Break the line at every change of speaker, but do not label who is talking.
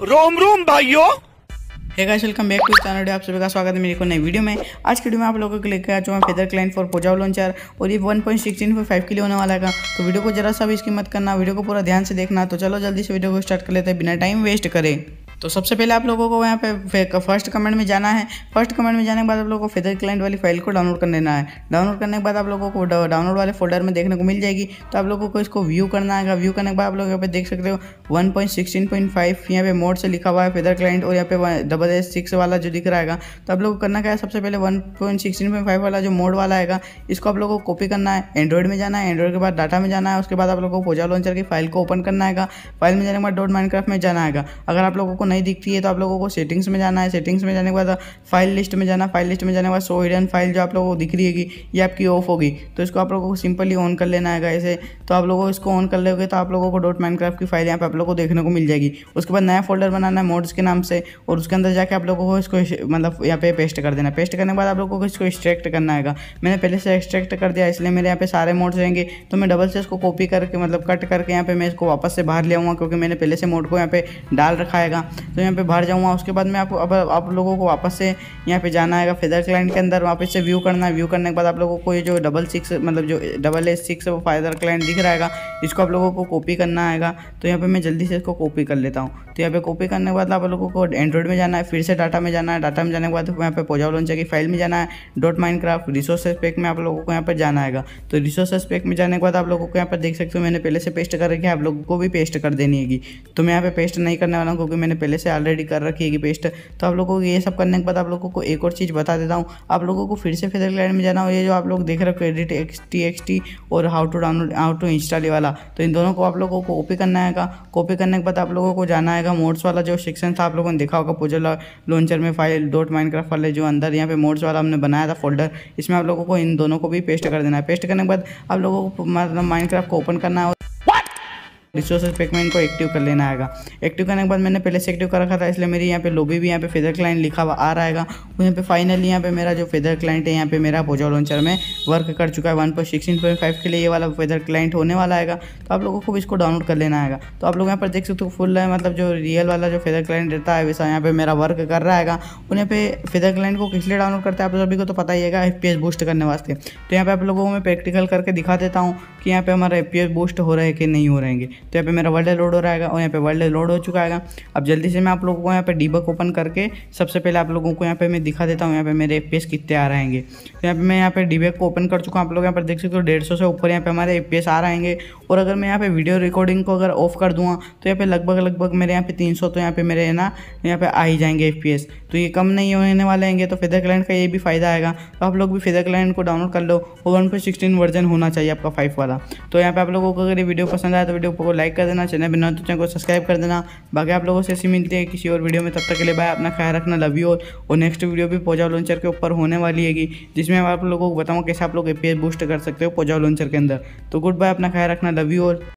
रोम रोम भाइयों हे guys welcome back to channel आप सभी का स्वागत है मेरे को नए वीडियो में आज की वीडियो में आप लोगों को लेकर आ चुका Feather client for Pojav launcher और ये one point sixteen four five के लिए होने वाला है तो वीडियो को जरा सा भी इसकी मत करना वीडियो को पूरा ध्यान से देखना तो चलो जल्दी से वीडियो को स्टार्ट कर लेते हैं बिना टाइम वेस्ट करें तो सबसे पहले आप लोगों को यहाँ पे फर्स्ट कमेंट में जाना है फर्स्ट कमेंट में जाने के बाद आप लोगों को फेदर क्लाइंट वाली फाइल को डाउनलोड कर लेना है डाउनलोड करने के बाद आप लोगों को डाउनलोड वाले फोल्डर में देखने को मिल जाएगी तो आप लोगों को इसको व्यू करना है व्यू करने के बाद आप लोग यहाँ पे देख सकते हो one point sixteen point five यहाँ पे मोड से लिखा हुआ है फेदर क्लाइंट और यहाँ पे डबल एस सिक्स वाला जो दिख रहा है तो आप लोग करना क्या है सबसे पहले one point sixteen point five वाला जो मोड वाला आएगा इसको आप लोगों को कॉपी करना है एंड्रॉइड में जाना है एंड्रॉइड के बाद डाटा में जाना है उसके बाद आप लोगों को पोजा लॉन्चर की फाइल को ओपन करना है फाइल में जाने के बाद डॉट माइंड में जाना है अगर आप लोगों को नहीं दिखती है तो आप लोगों को सेटिंग्स में जाना है सेटिंग्स में जाने के बाद फाइल लिस्ट में जाना फाइल लिस्ट में जाने के बाद सो हिडन फाइल जो आप लोगों को दिख रही होगी ये आपकी ऑफ होगी तो इसको आप लोगों को सिंपली ऑन कर लेना है ऐसे तो आप लोगों को इसको ऑन कर लेंगे तो आप लोगों को डॉट माइनक्राफ्ट की फाइल यहाँ पर आप लोगों को देखने को मिल जाएगी उसके बाद नया फोल्डर बनाना है मोड्स के नाम से और उसके अंदर जाके आप लोगों को इसको मतलब यहाँ पे पेस्ट कर देना पेस्ट करने के बाद आप लोगों को इसको एक्सट्रैक्ट करना है मैंने पहले से एक्सट्रैक्ट कर दिया इसलिए मेरे यहाँ पे सारे मोड्स रहेंगे तो मैं डबल से इसको कॉपी करके मतलब कट करके यहाँ पे मैं इसको वापस से बाहर ले आऊँगा क्योंकि मैंने पहले से मोड को यहाँ पे डाल रखा है तो यहाँ पे बाहर जाऊँगा उसके बाद मैं आपको अब आप लोगों को वापस से यहाँ पे जाना है फेदर क्लाइंट के अंदर वापस से व्यू करना है व्यू करने के बाद आप लोगों को ये जो डबल सिक्स मतलब जो डबल एस सिक्स वो फेदर क्लाइंट दिख है इसको आप लोगों को कॉपी करना आएगा तो यहाँ पर मैं जल्दी से इसको कॉपी कर लेता हूँ तो यहाँ पर कॉपी करने के बाद आप लोगों को एंड्रॉइड में जाना है फिर से डाटा में जाना है डाटा में जाने के बाद यहाँ पे पोजा लॉन्च की फाइल में जाना है dot Minecraft resources pack में आप लोगों को यहाँ पर जाना आएगा तो रिसोर्सेज पैक में जाने के बाद आप लोगों को यहाँ पर देख सकते हो मैंने पहले से पेस्ट कर रखी है आप लोगों को भी पेस्ट कर देनी है तो मैं यहाँ पे पेस्ट नहीं करने वाला हूँ क्योंकि मैंने पहले से ऑलरेडी कर रखी है कि पेस्ट तो आप लोगों को ये सब करने के बाद आप लोगों को एक और चीज़ बता देता हूँ आप लोगों को फिर से फेदर क्लाइंट में जाना हो ये जो आप लोग देख रहे हो credit X T X T और how to download how to install ये वाला तो इन दोनों को आप लोगों को कॉपी करना आएगा कॉपी करने के बाद आप लोगों को जाना आएगा मोड्स वाला जो सेक्शन था आप लोगों ने देखा होगा पूजा लॉन्चर में फाइल डॉट माइनक्राफ्ट वाले जो अंदर यहाँ पे मोड्स वाला हमने बनाया था फोल्डर इसमें आप लोगों को इन दोनों को भी पेस्ट कर देना है पेस्ट करने के बाद आप लोगों को मतलब क्राफ्ट को ओपन करना है रिसोर्सेज पैक में इनको एक्टिव कर लेना आएगा एक्टिव करने के बाद मैंने पहले से एक्टिव कर रखा था इसलिए मेरी यहाँ पे लोबी भी यहाँ पे फेदर क्लाइंट लिखा हुआ आ रहा है यहाँ पे फाइनली यहाँ पे मेरा जो फेदर क्लाइंट है यहाँ पे मेरा पोजा लॉन्चर में वर्क कर चुका है one point sixteen point five के लिए ये वाला फेदर क्लाइंट होने वाला आएगा तो आप लोगों को इसको डाउनलोड कर लेना आएगा तो आप लोग यहाँ पर देख सकते हो फुल है मतलब जो रियल वाला जो फेदर क्लाइंट रहता है वैसा यहाँ पे मेरा वर्क कर रहा है और यहाँ पे फेदर क्लाइंट को किस लिए डाउनलोड करते हैं आप सभी को तो पता ही है एफ बूस्ट करने वास्ते तो यहाँ पे आप लोगों को मैं प्रैक्टिकल करके दिखा देता हूँ कि यहाँ पे हमारा एफ बूस्ट हो रहे हैं कि नहीं हो रहेंगे तो यहाँ पे मेरा वर्ल्ड लोड हो रहा है और यहाँ पे वर्ल्ड लोड हो चुका है अब जल्दी से मैं आप लोगों को यहाँ पे डीबक ओपन करके सबसे पहले आप लोगों को यहाँ पे मैं दिखा देता हूँ यहाँ पे मेरे एफ कितने आ रहेंगे तो यहाँ पे मैं यहाँ पे डीबक को ओपन कर चुका हूँ आप लोग यहाँ पर देख सकते हो डेढ़ से ऊपर यहाँ पे हमारे एफ आ रहेंगे और अगर मैं यहाँ पे वीडियो रिकॉर्डिंग को अगर ऑफ कर दूँ तो यहाँ पे लगभग लगभग मेरे यहाँ पे तीन तो यहाँ पे मेरे ना यहाँ पे आ ही जाएंगे एफ तो ये कम नहीं होने वाले होंगे तो फेदर क्लाइंट का ये भी फायदा आएगा तो आप लोग भी फेदर क्लाइंट को डाउनलोड कर लो और वन वर्जन होना चाहिए आपका फाइव वाला तो यहाँ पे आप लोगों को अगर ये वीडियो पसंद आया तो वीडियो को लाइक कर देना चैनल बिना तो चैनल को सब्सक्राइब कर देना बाकी आप लोगों से ऐसी मिलती है किसी और वीडियो में तब तक के लिए बाय अपना ख्याल रखना लव यू और नेक्स्ट वीडियो भी पोजा लॉन्चर के ऊपर होने वाली हैगी जिसमें आप लोगों को बताऊँ कैसे आप लोग ए बूस्ट कर सकते हो पोजा लॉन्चर के अंदर तो गुड बाय अपना ख्याल रखना लव यू और